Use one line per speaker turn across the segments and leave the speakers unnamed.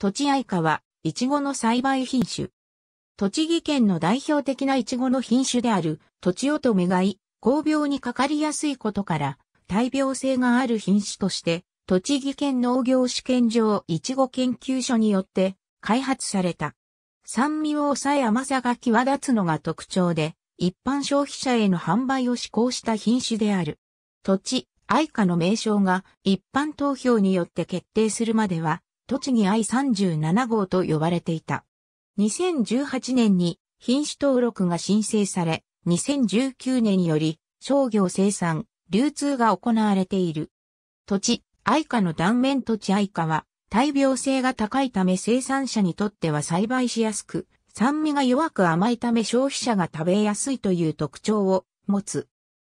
土地あいは、いちごの栽培品種。栃木県の代表的ないちごの品種である、土地おとめがい、高病にかかりやすいことから、大病性がある品種として、栃木県農業試験場いちご研究所によって開発された。酸味を抑え甘さが際立つのが特徴で、一般消費者への販売を施行した品種である。土地、愛花の名称が一般投票によって決定するまでは、栃木 I37 号と呼ばれていた。2018年に品種登録が申請され、2019年より商業生産、流通が行われている。土地、愛花の断面土地愛花は、大病性が高いため生産者にとっては栽培しやすく、酸味が弱く甘いため消費者が食べやすいという特徴を持つ。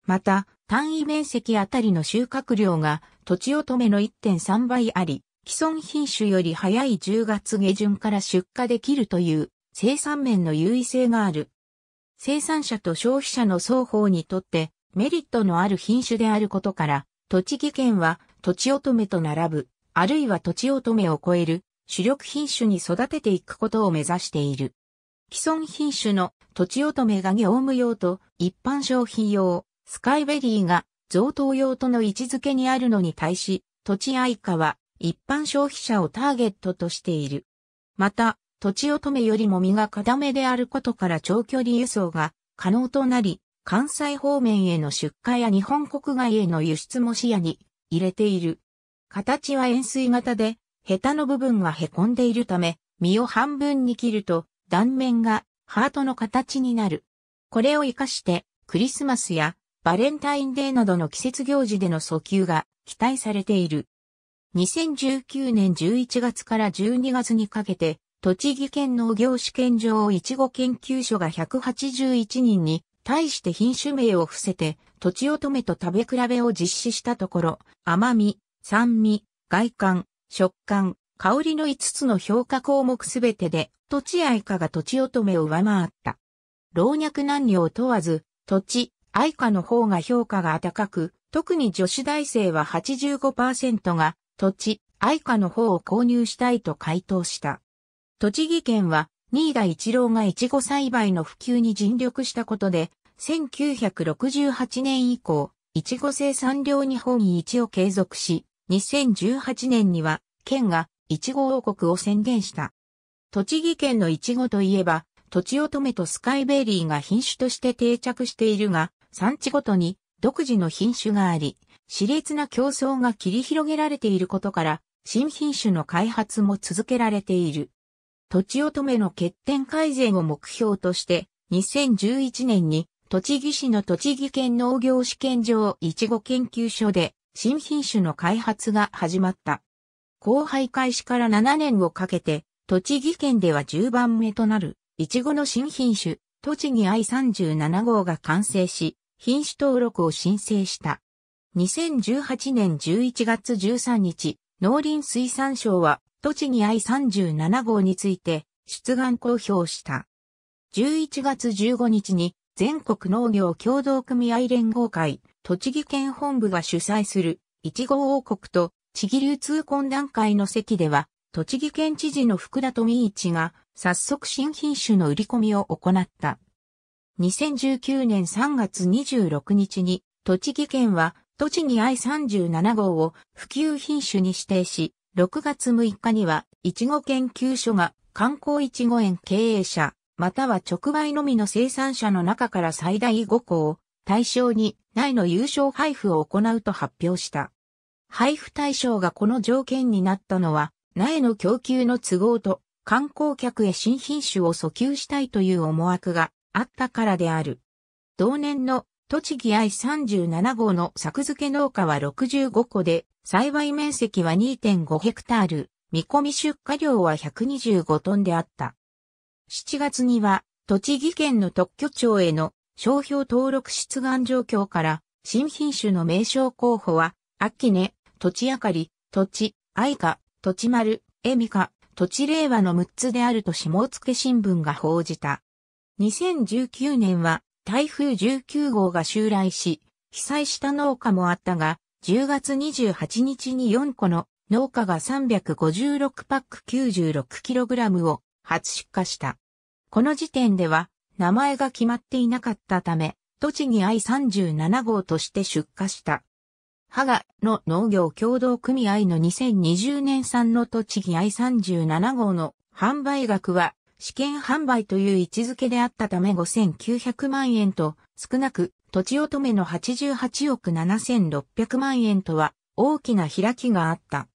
また、単位面積あたりの収穫量が土地乙女の1.3倍あり、既存品種より早い10月下旬から出荷できるという生産面の優位性がある。生産者と消費者の双方にとってメリットのある品種であることから、栃木県は土地乙女と並ぶ、あるいは土地乙女を超える主力品種に育てていくことを目指している。既存品種の土地乙女が業務用と一般商品用、スカイベリーが贈答用との位置づけにあるのに対し、土地愛花は一般消費者をターゲットとしている。また、土地乙女よりも身が固めであることから長距離輸送が可能となり、関西方面への出荷や日本国外への輸出も視野に入れている。形は円錐型で、ヘタの部分が凹んでいるため、身を半分に切ると断面がハートの形になる。これを活かしてクリスマスやバレンタインデーなどの季節行事での訴求が期待されている。2019年11月から12月にかけて、栃木県農業試験場いちご研究所が181人に対して品種名を伏せて、土地乙女と食べ比べを実施したところ、甘み、酸味、外観、食感、香りの5つの評価項目すべてで、土地愛花が土地乙女を上回った。老若男女を問わず、土地、愛花の方が評価が高く、特に女子大生は85%が土地、愛花の方を購入したいと回答した。栃木県は、新田一郎がイチゴ栽培の普及に尽力したことで、1968年以降、イチゴ生産量日本一を継続し、2018年には、県がイチゴ王国を宣言した。栃木県のイチゴといえば、土地乙女とスカイベリーが品種として定着しているが、産地ごとに独自の品種があり、熾烈な競争が切り広げられていることから、新品種の開発も続けられている。土地乙女の欠点改善を目標として、2011年に栃木市の栃木県農業試験場いちご研究所で新品種の開発が始まった。後輩開始から7年をかけて、栃木県では10番目となる、いちごの新品種、栃木 I37 号が完成し、品種登録を申請した。2018年11月13日、農林水産省は、栃木 I37 号について、出願公表した。11月15日に、全国農業協同組合連合会、栃木県本部が主催する、いちご王国と、地域流通懇談会の席では、栃木県知事の福田富一が、早速新品種の売り込みを行った。2019年3月26日に、栃木県は栃木 I37 号を普及品種に指定し、6月6日には、いちご研究所が観光いちご園経営者、または直売のみの生産者の中から最大5個を対象に苗の優勝配布を行うと発表した。配布対象がこの条件になったのは、苗の供給の都合と観光客へ新品種を訴求したいという思惑があったからである。同年の栃木愛37号の作付け農家は65個で、栽培面積は2.5ヘクタール、見込み出荷量は125トンであった。7月には、栃木県の特許庁への商標登録出願状況から、新品種の名称候補は、秋根、土地明かり、土地、愛花、地丸、恵美花、地令和の6つであると下野新聞が報じた。2019年は、台風19号が襲来し、被災した農家もあったが、10月28日に4個の農家が356パック 96kg を初出荷した。この時点では名前が決まっていなかったため、栃木 I37 号として出荷した。ハガの農業協同組合の2020年産の栃木 I37 号の販売額は試験販売という位置づけであったため5900万円と少なく、土地乙女の88億7600万円とは大きな開きがあった。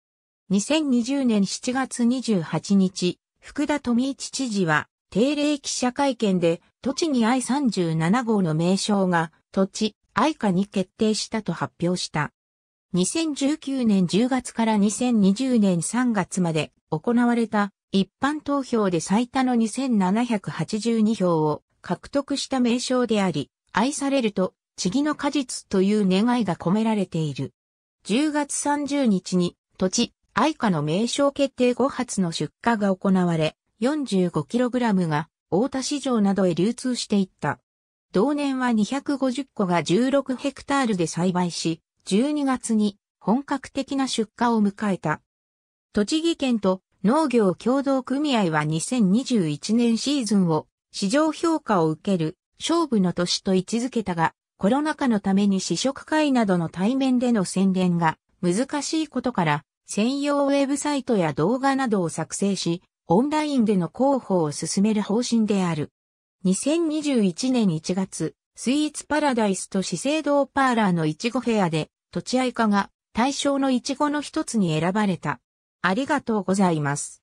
2020年7月28日、福田富一知事は定例記者会見で土地に I37 号の名称が土地 I 化に決定したと発表した。2019年10月から2020年3月まで行われた一般投票で最多の2782票を獲得した名称であり、愛されると、次の果実という願いが込められている。10月30日に、土地、愛花の名称決定5発の出荷が行われ、45kg が大田市場などへ流通していった。同年は250個が16ヘクタールで栽培し、12月に本格的な出荷を迎えた。栃木県と農業協同組合は2021年シーズンを市場評価を受ける勝負の年と位置づけたが、コロナ禍のために試食会などの対面での宣伝が難しいことから、専用ウェブサイトや動画などを作成し、オンラインでの広報を進める方針である。2021年1月、スイーツパラダイスと資生堂パーラーのいちごフェアで、土地愛化が対象のいちごの一つに選ばれた。ありがとうございます。